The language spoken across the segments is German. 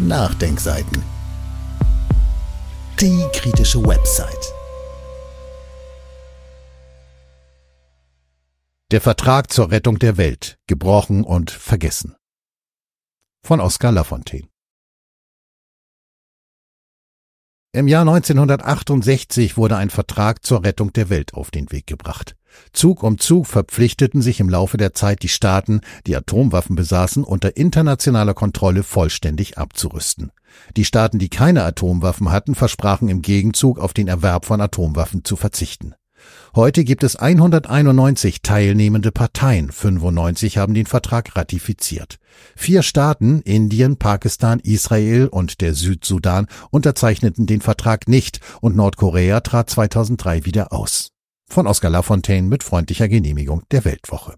Nachdenkseiten. Die kritische Website. Der Vertrag zur Rettung der Welt, gebrochen und vergessen. Von Oskar Lafontaine. Im Jahr 1968 wurde ein Vertrag zur Rettung der Welt auf den Weg gebracht. Zug um Zug verpflichteten sich im Laufe der Zeit die Staaten, die Atomwaffen besaßen, unter internationaler Kontrolle vollständig abzurüsten. Die Staaten, die keine Atomwaffen hatten, versprachen im Gegenzug auf den Erwerb von Atomwaffen zu verzichten. Heute gibt es 191 teilnehmende Parteien, 95 haben den Vertrag ratifiziert. Vier Staaten, Indien, Pakistan, Israel und der Südsudan, unterzeichneten den Vertrag nicht und Nordkorea trat 2003 wieder aus. Von Oskar Lafontaine mit freundlicher Genehmigung der Weltwoche.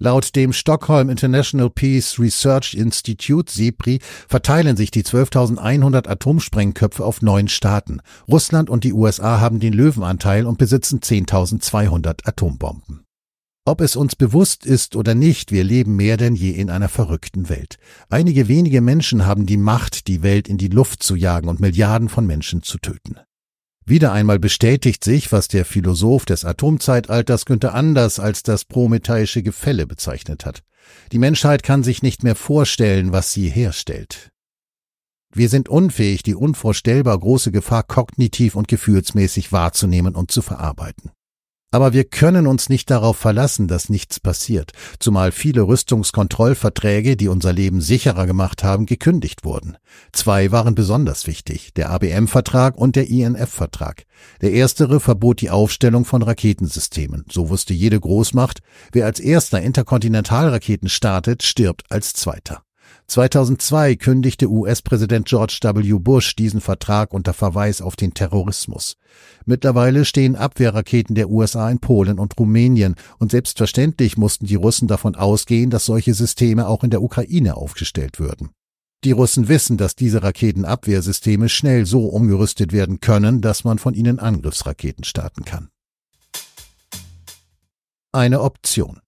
Laut dem Stockholm International Peace Research Institute SEPRI verteilen sich die 12.100 Atomsprengköpfe auf neun Staaten. Russland und die USA haben den Löwenanteil und besitzen 10.200 Atombomben. Ob es uns bewusst ist oder nicht, wir leben mehr denn je in einer verrückten Welt. Einige wenige Menschen haben die Macht, die Welt in die Luft zu jagen und Milliarden von Menschen zu töten. Wieder einmal bestätigt sich, was der Philosoph des Atomzeitalters Günther Anders als das prometheische Gefälle bezeichnet hat. Die Menschheit kann sich nicht mehr vorstellen, was sie herstellt. Wir sind unfähig, die unvorstellbar große Gefahr kognitiv und gefühlsmäßig wahrzunehmen und zu verarbeiten. Aber wir können uns nicht darauf verlassen, dass nichts passiert, zumal viele Rüstungskontrollverträge, die unser Leben sicherer gemacht haben, gekündigt wurden. Zwei waren besonders wichtig, der ABM-Vertrag und der INF-Vertrag. Der erstere verbot die Aufstellung von Raketensystemen. So wusste jede Großmacht, wer als erster Interkontinentalraketen startet, stirbt als zweiter. 2002 kündigte US-Präsident George W. Bush diesen Vertrag unter Verweis auf den Terrorismus. Mittlerweile stehen Abwehrraketen der USA in Polen und Rumänien und selbstverständlich mussten die Russen davon ausgehen, dass solche Systeme auch in der Ukraine aufgestellt würden. Die Russen wissen, dass diese Raketenabwehrsysteme schnell so umgerüstet werden können, dass man von ihnen Angriffsraketen starten kann. Eine Option.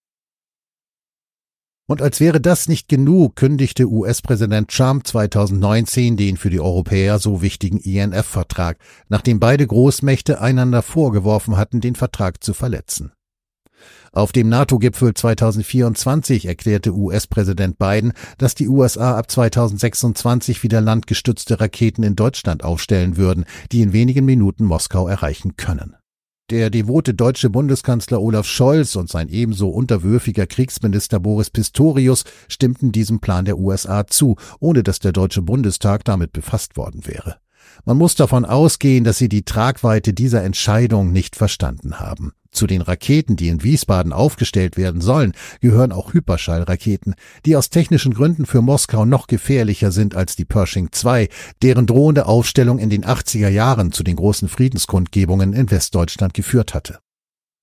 Und als wäre das nicht genug, kündigte US-Präsident Trump 2019 den für die Europäer so wichtigen INF-Vertrag, nachdem beide Großmächte einander vorgeworfen hatten, den Vertrag zu verletzen. Auf dem NATO-Gipfel 2024 erklärte US-Präsident Biden, dass die USA ab 2026 wieder landgestützte Raketen in Deutschland aufstellen würden, die in wenigen Minuten Moskau erreichen können. Der devote deutsche Bundeskanzler Olaf Scholz und sein ebenso unterwürfiger Kriegsminister Boris Pistorius stimmten diesem Plan der USA zu, ohne dass der Deutsche Bundestag damit befasst worden wäre. Man muss davon ausgehen, dass sie die Tragweite dieser Entscheidung nicht verstanden haben. Zu den Raketen, die in Wiesbaden aufgestellt werden sollen, gehören auch Hyperschallraketen, die aus technischen Gründen für Moskau noch gefährlicher sind als die Pershing 2, deren drohende Aufstellung in den 80er Jahren zu den großen Friedenskundgebungen in Westdeutschland geführt hatte.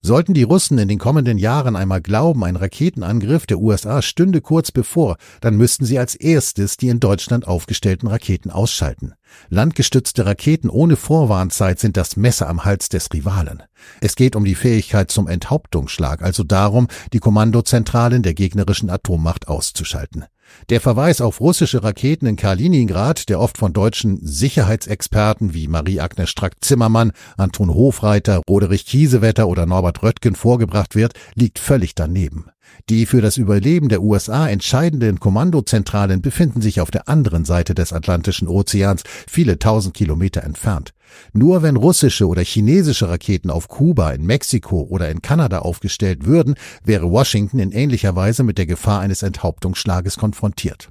Sollten die Russen in den kommenden Jahren einmal glauben, ein Raketenangriff der USA stünde kurz bevor, dann müssten sie als erstes die in Deutschland aufgestellten Raketen ausschalten. Landgestützte Raketen ohne Vorwarnzeit sind das Messer am Hals des Rivalen. Es geht um die Fähigkeit zum Enthauptungsschlag, also darum, die Kommandozentralen der gegnerischen Atommacht auszuschalten. Der Verweis auf russische Raketen in Kaliningrad, der oft von deutschen Sicherheitsexperten wie Marie-Agnes Strack-Zimmermann, Anton Hofreiter, Roderich Kiesewetter oder Norbert Röttgen vorgebracht wird, liegt völlig daneben. Die für das Überleben der USA entscheidenden Kommandozentralen befinden sich auf der anderen Seite des Atlantischen Ozeans, viele tausend Kilometer entfernt. Nur wenn russische oder chinesische Raketen auf Kuba, in Mexiko oder in Kanada aufgestellt würden, wäre Washington in ähnlicher Weise mit der Gefahr eines Enthauptungsschlages konfrontiert.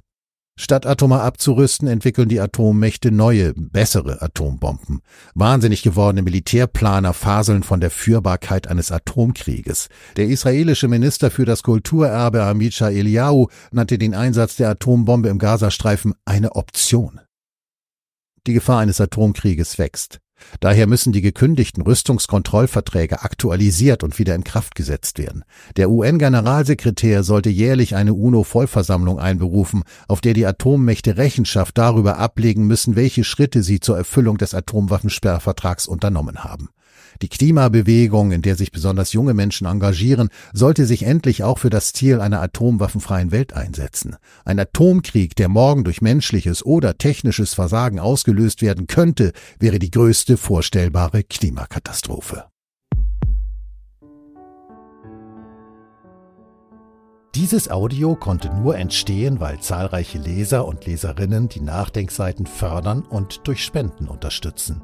Statt Atome abzurüsten, entwickeln die Atommächte neue, bessere Atombomben. Wahnsinnig gewordene Militärplaner faseln von der Führbarkeit eines Atomkrieges. Der israelische Minister für das Kulturerbe Amicha Eliyahu nannte den Einsatz der Atombombe im Gazastreifen eine Option. Die Gefahr eines Atomkrieges wächst. Daher müssen die gekündigten Rüstungskontrollverträge aktualisiert und wieder in Kraft gesetzt werden. Der UN-Generalsekretär sollte jährlich eine UNO-Vollversammlung einberufen, auf der die Atommächte Rechenschaft darüber ablegen müssen, welche Schritte sie zur Erfüllung des Atomwaffensperrvertrags unternommen haben. Die Klimabewegung, in der sich besonders junge Menschen engagieren, sollte sich endlich auch für das Ziel einer atomwaffenfreien Welt einsetzen. Ein Atomkrieg, der morgen durch menschliches oder technisches Versagen ausgelöst werden könnte, wäre die größte vorstellbare Klimakatastrophe. Dieses Audio konnte nur entstehen, weil zahlreiche Leser und Leserinnen die Nachdenkseiten fördern und durch Spenden unterstützen.